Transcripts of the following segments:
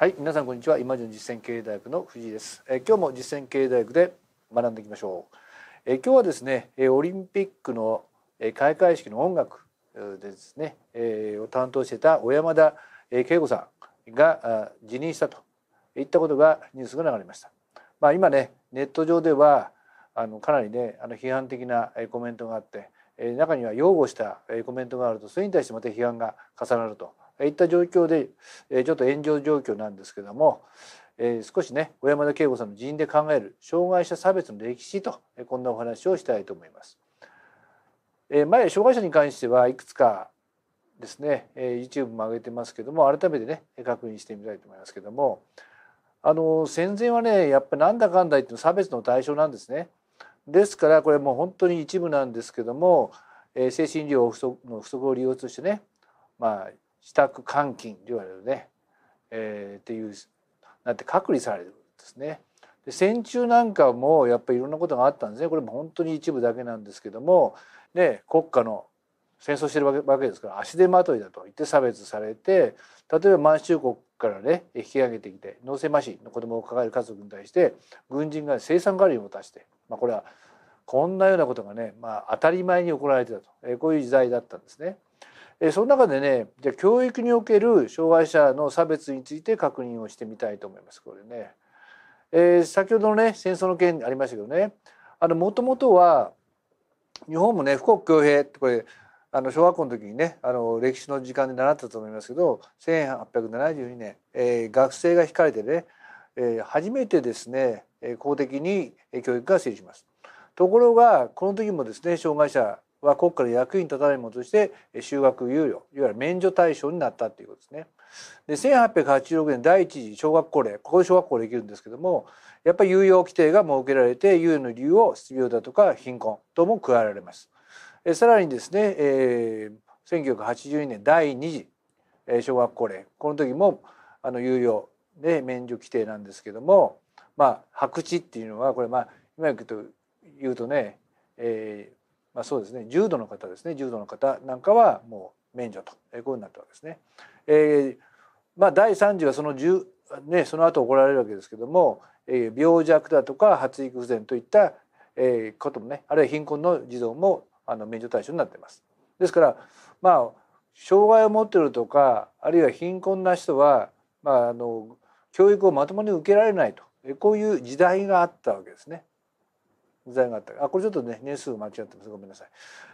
はい皆さんこんにちは今順実践経営大学の藤井です、え今日も実践経営大学で学んでいきましょう、え今日はですね、えオリンピックの、え開会式の音楽でですね、えを担当してた小山田、え恵子さんが辞任したといったことがニュースが流れましたまあ、今ねネット上ではあのかなりねあの批判的なコメントがあってえ、中には擁護したコメントがあるとそれに対してまた批判が重なるといった状況で、えちょっと炎上状況なんですけども、え少しね小山田圭吾さんの人で考える障害者差別の歴史と、えこんなお話をしたいと思います。え前障害者に関してはいくつかですね、え YouTube も上げてますけども改めてね確認してみたいと思いますけどもあの戦前はねやっぱなんだかんだ言っても差別の対象なんですね。ですからこれもう本当に一部なんですけども、え精神医療不足の不足を利用としてねまあ自宅監禁と言われるね、えー、っていうなって隔離されるんですね。で戦中なんかもやっぱりいろんなことがあったんですねこれも本当に一部だけなんですけども、ね、国家の戦争してるわけわけですから足手まといだと言って差別されて例えば満州国からね引き上げてきて脳性麻痺の子供を抱える家族に対して軍人が生産管理を出して、まあ、これはこんなようなことがね、まあ、当たり前に行われてたと、えこういう時代だったんですね。えその中でねじゃ教育における障害者の差別について確認をしてみたいと思いますこれね、えー、先ほどのね戦争の件ありましたけどねあのもともとは日本もね富国強兵ってこれあの小学校の時にねあの歴史の時間で習ったと思いますけど1872年、えー、学生が引かれてね、えー、初めてですね公的に教育が成立します。ところがこの時もですね障害者は国家で役員立たないものとして就学猶予いわゆる免除対象になったということですね。で1886年第一次小学校令ここで小学校できるんですけどもやっぱり猶予規定が設けられて猶予の理由を失業だとか貧困とも加えられます。えさらにですね、えー、1982年第二次、えー、小学校令この時もあの猶予で免除規定なんですけどもまあ白痴っていうのはこれまあ今言うと言うとね、えーまあ、そうですね重度の方ですね重度の方なんかはもう免除とこうになったわけですね。えーまあ、第3次はその1ね、その後怒られるわけですけども、えー、病弱だとか発育不全といった、えー、こともねあるいは貧困の児童もあの免除対象になっています。ですから、まあ、障害を持ってるとかあるいは貧困な人は、まあ、あの教育をまともに受けられないとこういう時代があったわけですね。があったあこれちょっとね年数間違ってますごめんなさい、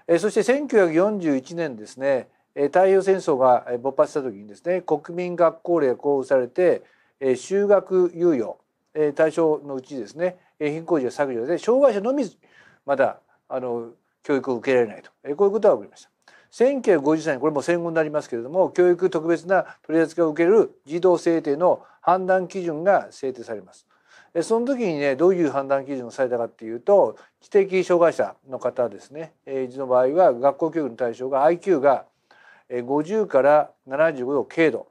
えー、そして1941年ですね太平洋戦争が勃発した時にですね国民学校令が公布されて、えー、就学猶予、えー、対象のうちですね貧困児は削除で障害者のみまだあの教育を受けられないと、えー、こういうことが起こりました。1953年これも戦後になりますけれども教育特別な取り扱いを受ける児童制定の判断基準が制定されます。でその時にねどういう判断基準をされたかっていうと知的障害者の方ですね、えー、の場合は学校教育の対象が IQ が50から75度軽度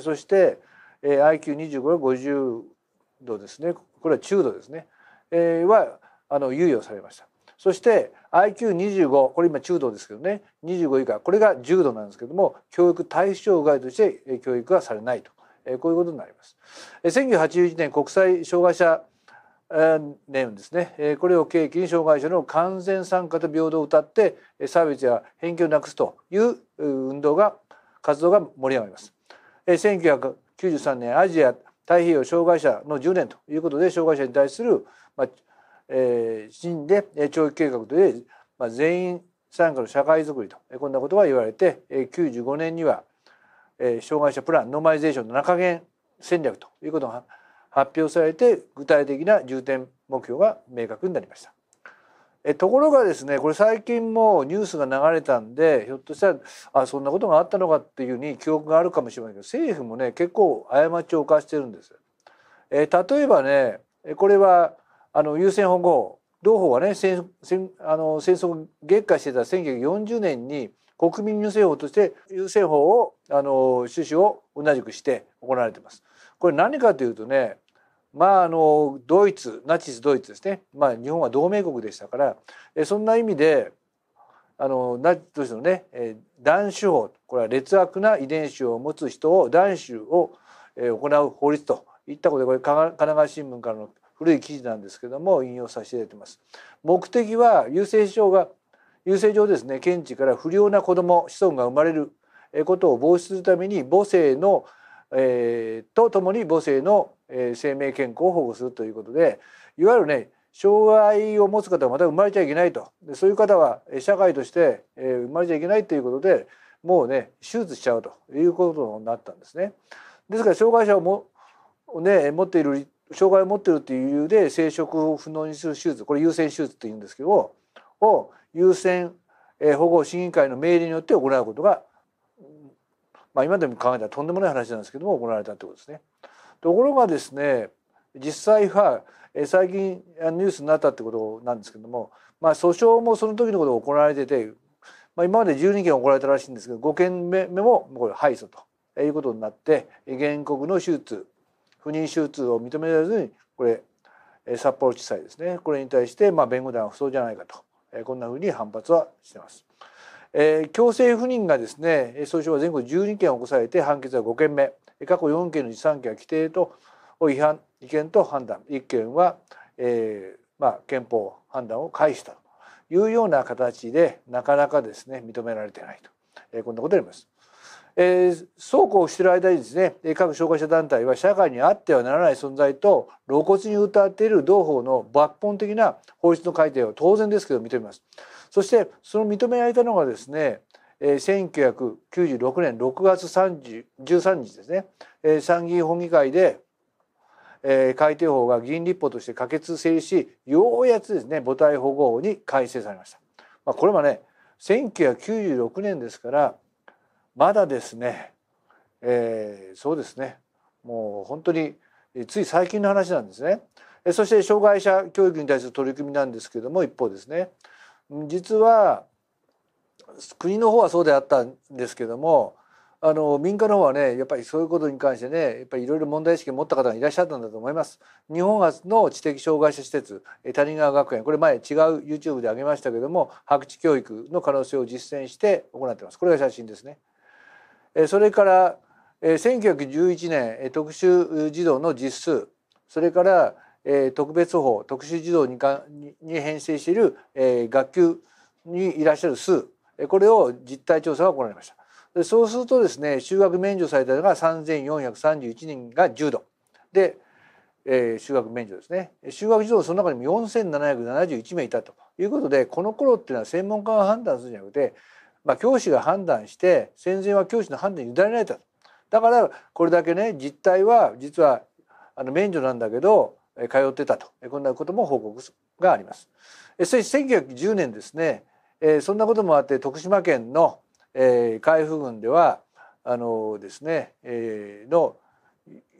そして IQ25 から50度ですねこれは中度ですね、えはあの猶予されました。そして IQ25 これ今中度ですけどね25以下これが重度なんですけども教育対象外として教育はされないとえこういうことになります。え1981年国際障害者年ですねこれを契機に障害者の完全参加と平等を謳って差別や偏見をなくすという運動が活動が盛り上がります1993年アジア太平洋障害者の10年ということで障害者に対する、まあえー、新で長期計画で、まあ、全員参加の社会づくりとこんなことが言われて95年にはえー、障害者プランノーマリゼーションの中減戦略ということが発表されて具体的な重点目標が明確になりました。えところがですねこれ最近もニュースが流れたんでひょっとしたらあそんなことがあったのかっていうふうに記憶があるかもしれないけど政府もね結構過ちを犯してるんです。え例えばねこれはあの優先保護同法がね戦戦あの戦争を撃してた1940年に国民優政法として優政法をあの趣旨を同じくして行われています。これ何かというとねまあ、あのドイツナチスドイツですね、まあ、日本は同盟国でしたからえそんな意味であのナチスドイツのね、え男子法これは劣悪な遺伝子を持つ人を男子を、え行う法律といったことでこれ神奈川新聞からの古い記事なんですけども引用させていただいてます。目的は郵政省が優勢上ですね検知から不良な子供子孫が生まれることを防止するために母性の、えー、とともに母性の、え生命健康を保護するということでいわゆるね障害を持つ方はまた生まれちゃいけないとでそういう方は社会として、え生まれちゃいけないということでもうね手術しちゃうということになったんですね。ですから障害者をも、ね、持っている障害を持っているという理由で生殖を不能にする手術これ優先手術って言うんですけどを優先保護審議会の命令によって行うことが、まあ、今でも考えたらとんでもない話なんですけども行われたということですね。ところがですね実際は最近ニュースになったってことなんですけども、まあ、訴訟もその時のことが行われてて、まあ、今まで12件行われたらしいんですけど5件目もこれ敗訴ということになって原告の手術不妊手術を認められずにこれ札幌地裁ですねこれに対してまあ弁護団は不当じゃないかとこんなふうに反発はしています。えー、強制不妊がですね訴訟は全国12件起こされて判決は5件目過去4件のうち3件は規定と違反違憲と判断1件は、えーまあ、憲法判断を返したというような形でなかなかですね認められてないと、えー、こんなことになります。えー、そうこうしている間にですね各障害者団体は社会にあってはならない存在と露骨に歌っている同法の抜本的な法律の改定を当然ですけど認めます。そしてその認められたのがですね1996年6月13日ですね、えー、参議院本議会で、えー、改定法が議員立法として可決成立しようやくですね母体保護法に改正されました、まあ、これはね1996年ですからまだですね、えー、そうですねもう本当につい最近の話なんですね。そして障害者教育に対する取り組みなんですけども一方ですね実は国の方はそうであったんですけどもあの民間の方はねやっぱりそういうことに関してねやっぱりいろいろ問題意識を持った方がいらっしゃったんだと思います。日本初の知的障害者施設谷川学園これ前違う YouTube で上げましたけども白地教育の可能性を実践して行ってます。これが写真ですね。それから1911年特殊児童の実数それから特別法特殊児童に編成している学級にいらっしゃる数これを実態調査が行われました。そうするとですね就学免除されたのが3431人が重度で、就学免除ですね就学児童その中にも4771名いたということでこの頃っていうのは専門家が判断するんじゃなくてまあ、教師が判断して戦前は教師の判断に委ねられただからこれだけね実態は実はあの免除なんだけど通ってたとこんなことも報告があります。そして1910年ですねそんなこともあって徳島県の海部郡ではあのですねの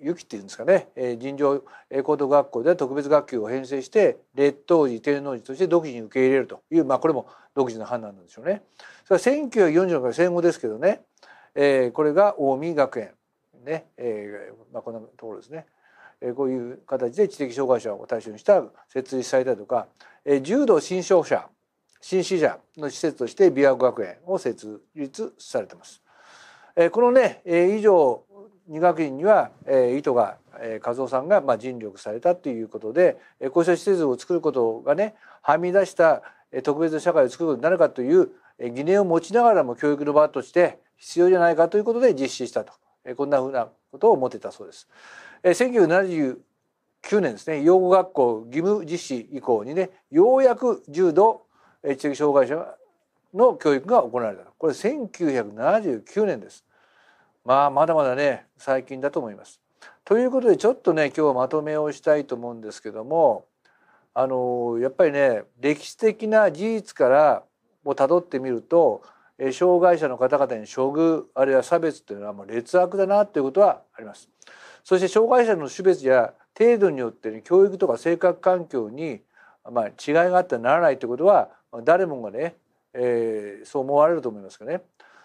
雪っていうんですかね尋常高等学校では特別学級を編成して列島時、天皇時として独自に受け入れるという、まあ、これも独自の判断なんでしょうね。それは1940年から戦後ですけどね、えー、これが近江学園ね、えー、まあこんなところですね。えー、こういう形で知的障害者を対象にした設立されたとか、えー、柔道新障者新死者の施設として美学学園を設立されてます。えー、このね、えー、以上二学院には、えー、糸が、えー、和夫さんが、まあ、尽力されたということで、えー、こうした施設を作ることがねはみ出した特別社会を作ることになるかという疑念を持ちながらも教育の場として必要じゃないかということで実施したとこんなふうなことを思ってたそうです。1979年ですね養護学校義務実施以降にねようやく重度知的障害者の教育が行われたこれ1979年です。まあまだまだね最近だと思います。ということでちょっとね今日はまとめをしたいと思うんですけどもあのやっぱりね歴史的な事実からをたどってみると障害者の方々に処遇あるいは差別というのはもう劣悪だなということはあります。そして障害者の種別や程度によって、ね、教育とか生活環境に、まあ、違いがあってはならないということは誰もがね、えー、そう思われると思いますけどね。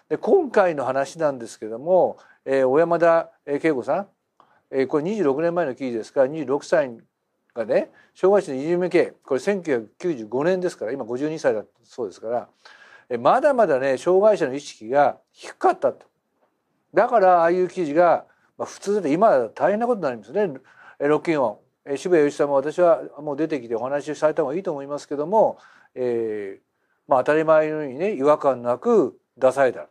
で今回の話なんですけども、えー、小山田恵子さん、えー、これ26年前の記事ですから26歳がね障害者のいじめ刑これ1995年ですから今52歳だそうですからまだまだね障害者の意識が低かったとだからああいう記事が、まあ、普通で今大変なことになりますねロッキンオン渋谷義さんも私はもう出てきてお話しされた方がいいと思いますけども、えーまあ、当たり前のようにね違和感なく出された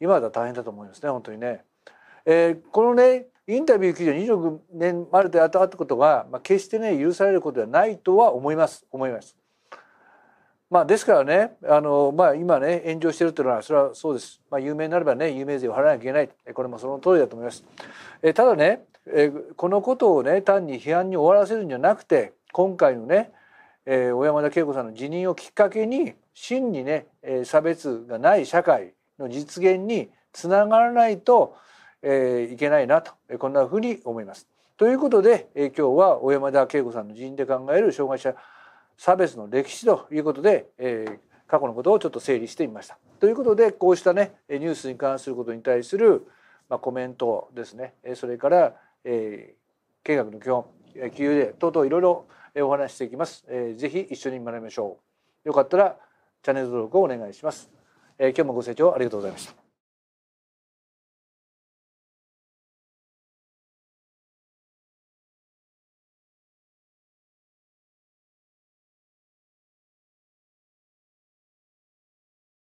今だ大変だと思いますね本当にね。えー、このねインタビュー記事26年までであったことが、まあ、決してね許されることではないとは思います思います。まあ、ですからねあの、まあ、今ね炎上してるというのはそれはそうです、まあ、有名になればね有名税を払わなきゃいけないこれもその通りだと思います。えただねえこのことをね単に批判に終わらせるんじゃなくて今回のね、え小山田恵子さんの辞任をきっかけに真にね、え差別がない社会の実現につながらないとえいけないなとこんなふうに思います。ということで、え今日は小山田恵子さんの人で考える障害者差別の歴史ということで、え過去のことをちょっと整理してみました。ということでこうしたねニュースに関することに対する、まあ、コメントですねそれから、えー、計画の基本 QA 等々いろいろお話していきます。えー、ぜひ一緒に学びましょう。よかったらチャンネル登録をお願いします。えー、今日もご清聴ありがとうございました。